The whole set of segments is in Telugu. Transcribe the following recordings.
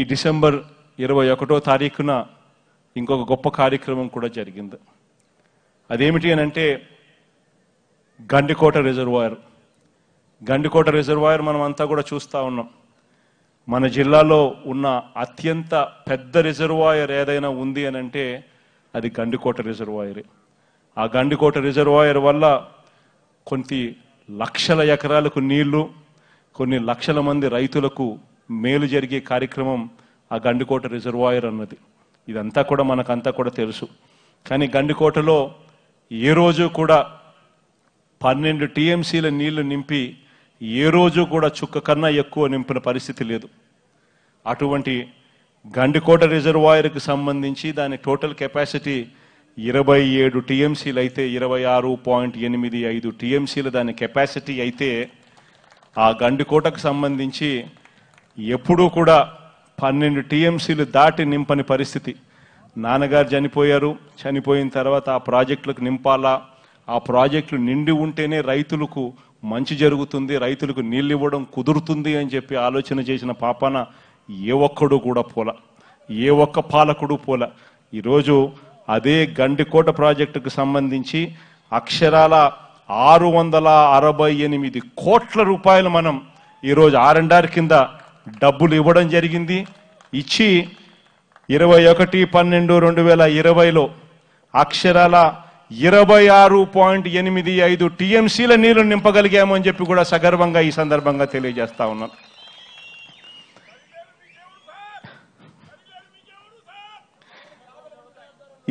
ఈ డిసెంబర్ ఇరవై ఒకటో తారీఖున ఇంకొక గొప్ప కార్యక్రమం కూడా జరిగింది అదేమిటి అని అంటే గండికోట రిజర్వాయర్ గండికోట రిజర్వాయర్ మనం అంతా కూడా చూస్తూ ఉన్నాం మన జిల్లాలో ఉన్న అత్యంత పెద్ద రిజర్వాయర్ ఏదైనా ఉంది అని అంటే అది గండికోట రిజర్వాయరే ఆ గండికోట రిజర్వాయర్ వల్ల కొన్ని లక్షల ఎకరాలకు నీళ్లు కొన్ని లక్షల మంది రైతులకు మేలు జరిగే కార్యక్రమం ఆ గండికోట రిజర్వాయర్ అన్నది ఇదంతా కూడా మనకంతా కూడా తెలుసు కానీ గండికోటలో ఏ రోజు కూడా పన్నెండు టీఎంసీల నీళ్లు నింపి ఏ రోజు కూడా చుక్క కన్నా ఎక్కువ నింపిన పరిస్థితి లేదు అటువంటి గండికోట రిజర్వాయర్కి సంబంధించి దాని టోటల్ కెపాసిటీ ఇరవై ఏడు టీఎంసీలు అయితే ఇరవై ఆరు పాయింట్ ఎనిమిది ఐదు టీఎంసీలు దాని కెపాసిటీ అయితే ఆ గండికోటకు సంబంధించి ఎప్పుడూ కూడా పన్నెండు టీఎంసీలు దాటి నింపని పరిస్థితి నాన్నగారు చనిపోయారు చనిపోయిన తర్వాత ఆ ప్రాజెక్టులకు నింపాలా ఆ ప్రాజెక్టులు నిండి ఉంటేనే రైతులకు మంచి జరుగుతుంది రైతులకు నీళ్ళు ఇవ్వడం కుదురుతుంది అని చెప్పి ఆలోచన చేసిన పాపాన ఏ ఒక్కడు కూడా పోల ఏ ఒక్క పాలకుడు పోల ఈరోజు అదే గండికోట ప్రాజెక్టుకు సంబంధించి అక్షరాల ఆరు వందల అరవై ఎనిమిది కోట్ల రూపాయలు మనం ఈరోజు ఆర్ ఆర్ కింద డబ్బులు ఇవ్వడం జరిగింది ఇచ్చి ఇరవై ఒకటి పన్నెండు రెండు వేల ఇరవైలో అక్షరాల ఇరవై ఆరు పాయింట్ ఎనిమిది ఐదు టీఎంసీల నీళ్లు నింపగలిగామని చెప్పి కూడా సగర్వంగా ఈ సందర్భంగా తెలియజేస్తా ఉన్నాను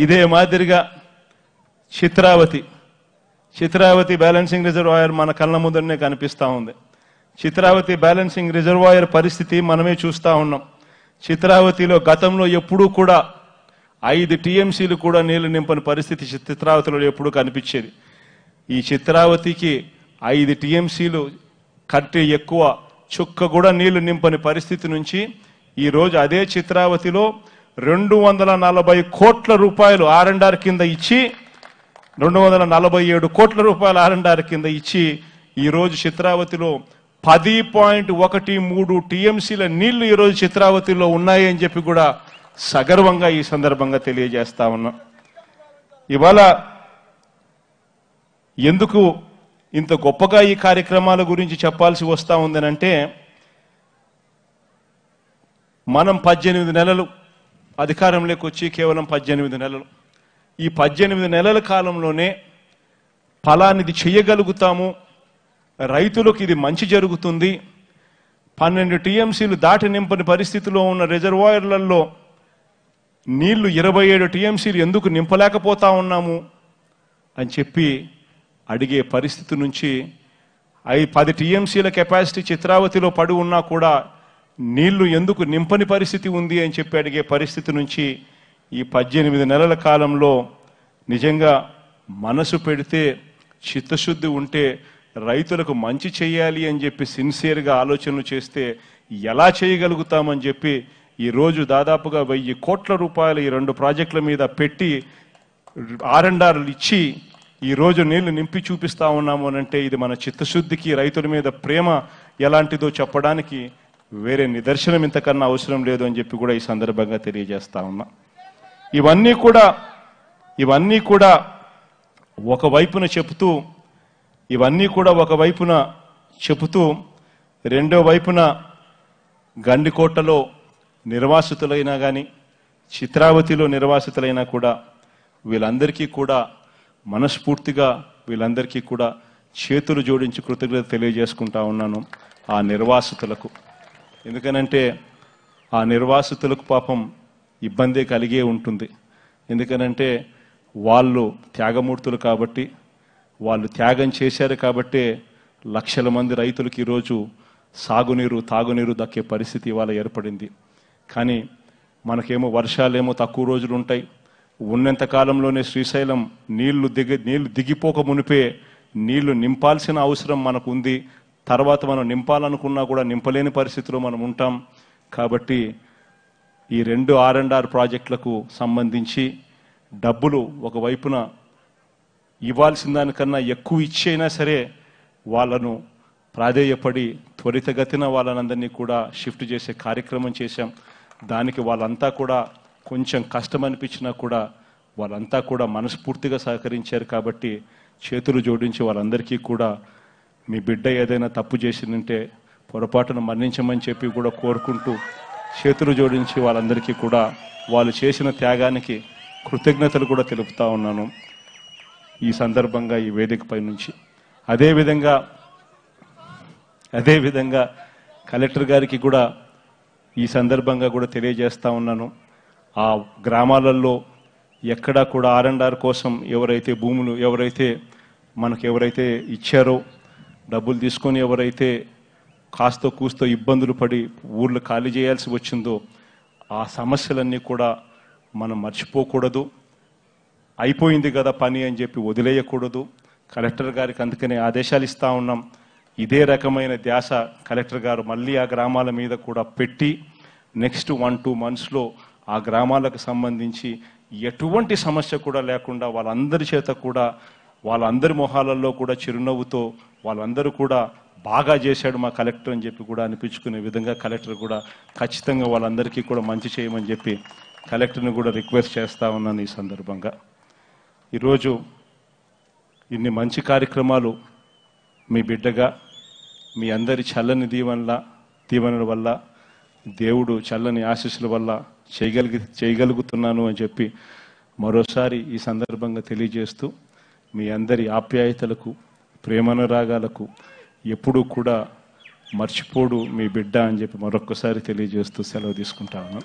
ఇదే మాదిరిగా చిత్రావతి చిత్రావతి బ్యాలెన్సింగ్ రిజర్వాయర్ మన కళ్ళ ముందునే కనిపిస్తూ ఉంది చిత్రావతి బ్యాలెన్సింగ్ రిజర్వాయర్ పరిస్థితి మనమే చూస్తూ ఉన్నాం చిత్రావతిలో గతంలో ఎప్పుడూ కూడా ఐదు టీఎంసీలు కూడా నీళ్లు నింపని పరిస్థితి చిత్రావతిలో ఎప్పుడూ కనిపించేది ఈ చిత్రావతికి ఐదు టీఎంసీలు కట్టే ఎక్కువ చుక్క కూడా నీళ్లు నింపని పరిస్థితి నుంచి ఈరోజు అదే చిత్రావతిలో రెండు వందల నలభై కోట్ల రూపాయలు ఆర్ఎండ్ఆర్ కింద ఇచ్చి రెండు వందల నలభై ఏడు కోట్ల రూపాయలు ఆర్ఎండ్ఆర్ కింద ఇచ్చి ఈరోజు చిత్రావతిలో పది పాయింట్ ఒకటి మూడు టీఎంసీల నీళ్లు ఈరోజు చిత్రావతిలో ఉన్నాయని చెప్పి కూడా సగర్వంగా ఈ సందర్భంగా తెలియజేస్తా ఉన్నాం ఇవాళ ఎందుకు ఇంత గొప్పగా ఈ కార్యక్రమాల గురించి చెప్పాల్సి వస్తూ ఉందనంటే మనం పద్దెనిమిది నెలలు అధికారంలోకి వచ్చి కేవలం పద్దెనిమిది నెలలు ఈ పద్దెనిమిది నెలల కాలంలోనే ఫలానిది చేయగలుగుతాము రైతులకు ఇది మంచి జరుగుతుంది పన్నెండు టీఎంసీలు దాటి నింపని పరిస్థితిలో ఉన్న రిజర్వాయర్లలో నీళ్లు ఇరవై ఏడు టీఎంసీలు ఎందుకు నింపలేకపోతా ఉన్నాము అని చెప్పి అడిగే పరిస్థితి నుంచి అవి పది టీఎంసీల కెపాసిటీ చిత్రావతిలో పడి ఉన్నా కూడా నీళ్లు ఎందుకు నింపని పరిస్థితి ఉంది అని చెప్పి అడిగే పరిస్థితి నుంచి ఈ పద్దెనిమిది నెలల కాలంలో నిజంగా మనసు పెడితే చిత్తశుద్ధి ఉంటే రైతులకు మంచి చేయాలి అని చెప్పి సిన్సియర్గా ఆలోచనలు చేస్తే ఎలా చేయగలుగుతామని చెప్పి ఈరోజు దాదాపుగా వెయ్యి కోట్ల రూపాయలు ఈ రెండు ప్రాజెక్టుల మీద పెట్టి ఆరండార్లు ఇచ్చి ఈరోజు నీళ్లు నింపి చూపిస్తా ఉన్నాము అంటే ఇది మన చిత్తశుద్ధికి రైతుల మీద ప్రేమ ఎలాంటిదో చెప్పడానికి వేరే నిదర్శనం ఇంతకన్నా అవసరం లేదు అని చెప్పి కూడా ఈ సందర్భంగా తెలియజేస్తా ఉన్నా ఇవన్నీ కూడా ఇవన్నీ కూడా ఒకవైపున చెప్తూ ఇవన్నీ కూడా ఒకవైపున చెబుతూ రెండో వైపున గండికోటలో నిర్వాసితులైనా కానీ చిత్రావతిలో నిర్వాసితులైనా కూడా వీళ్ళందరికీ కూడా మనస్ఫూర్తిగా వీళ్ళందరికీ కూడా చేతులు జోడించి కృతజ్ఞత తెలియజేసుకుంటా ఉన్నాను ఆ నిర్వాసితులకు ఎందుకనంటే ఆ నిర్వాసితులకు పాపం ఇబ్బంది కలిగే ఉంటుంది ఎందుకనంటే వాళ్ళు త్యాగమూర్తులు కాబట్టి వాళ్ళు త్యాగం చేశారు కాబట్టే లక్షల మంది రైతులకు ఈరోజు సాగునీరు తాగునీరు దక్కే పరిస్థితి ఇవాళ ఏర్పడింది కానీ మనకేమో వర్షాలేమో తక్కువ రోజులు ఉంటాయి ఉన్నంత కాలంలోనే శ్రీశైలం నీళ్లు దిగి నీళ్లు దిగిపోక మునిపే నీళ్లు నింపాల్సిన అవసరం మనకు ఉంది తర్వాత మనం నింపాలనుకున్నా కూడా నింపలేని పరిస్థితిలో మనం ఉంటాం కాబట్టి ఈ రెండు ఆర్ అండ్ ఆర్ ప్రాజెక్టులకు సంబంధించి డబ్బులు ఒకవైపున ఇవ్వాల్సిన దానికన్నా ఎక్కువ ఇచ్చైనా సరే వాళ్ళను ప్రాధేయపడి త్వరితగతిన వాళ్ళనందరినీ కూడా షిఫ్ట్ చేసే కార్యక్రమం చేశాం దానికి వాళ్ళంతా కూడా కొంచెం కష్టం అనిపించినా కూడా వాళ్ళంతా కూడా మనస్ఫూర్తిగా సహకరించారు కాబట్టి చేతులు జోడించి వాళ్ళందరికీ కూడా మీ బిడ్డ ఏదైనా తప్పు చేసిందంటే పొరపాటును మరణించమని చెప్పి కూడా కోరుకుంటూ చేతులు జోడించి వాళ్ళందరికీ కూడా వాళ్ళు చేసిన త్యాగానికి కృతజ్ఞతలు కూడా తెలుపుతా ఉన్నాను ఈ సందర్భంగా ఈ వేదికపై నుంచి అదేవిధంగా అదేవిధంగా కలెక్టర్ గారికి కూడా ఈ సందర్భంగా కూడా తెలియజేస్తా ఉన్నాను ఆ గ్రామాలలో ఎక్కడా కూడా ఆర్ఎండ్ఆర్ కోసం ఎవరైతే భూములు ఎవరైతే మనకు ఎవరైతే ఇచ్చారో డబ్బులు తీసుకొని ఎవరైతే కాస్తో కూస్తో ఇబ్బందులు పడి ఊర్లు ఖాళీ చేయాల్సి వచ్చిందో ఆ సమస్యలన్నీ కూడా మనం మర్చిపోకూడదు అయిపోయింది కదా పని అని చెప్పి వదిలేయకూడదు కలెక్టర్ గారికి అందుకనే ఆదేశాలు ఇస్తూ ఉన్నాం ఇదే రకమైన ధ్యాస కలెక్టర్ గారు మళ్ళీ ఆ గ్రామాల మీద కూడా పెట్టి నెక్స్ట్ వన్ టూ మంత్స్లో ఆ గ్రామాలకు సంబంధించి ఎటువంటి సమస్య కూడా లేకుండా వాళ్ళందరి చేత కూడా వాళ్ళందరి మొహాలల్లో కూడా చిరునవ్వుతో వాళ్ళందరూ కూడా బాగా చేశాడు మా కలెక్టర్ అని చెప్పి కూడా అనిపించుకునే విధంగా కలెక్టర్ కూడా ఖచ్చితంగా వాళ్ళందరికీ కూడా మంచి చేయమని చెప్పి కలెక్టర్ని కూడా రిక్వెస్ట్ చేస్తా ఉన్నాను ఈ సందర్భంగా ఈరోజు ఇన్ని మంచి కార్యక్రమాలు మీ బిడ్డగా మీ అందరి చల్లని దీవెనల దీవెనల వల్ల దేవుడు చల్లని ఆశీస్సుల వల్ల చేయగలిగి చేయగలుగుతున్నాను అని చెప్పి మరోసారి ఈ సందర్భంగా తెలియజేస్తూ మీ అందరి ఆప్యాయతలకు ప్రేమానురాగాలకు ఎప్పుడూ కూడా మర్చిపోడు మీ బిడ్డ అని చెప్పి మరొక్కసారి తెలియజేస్తూ సెలవు తీసుకుంటాను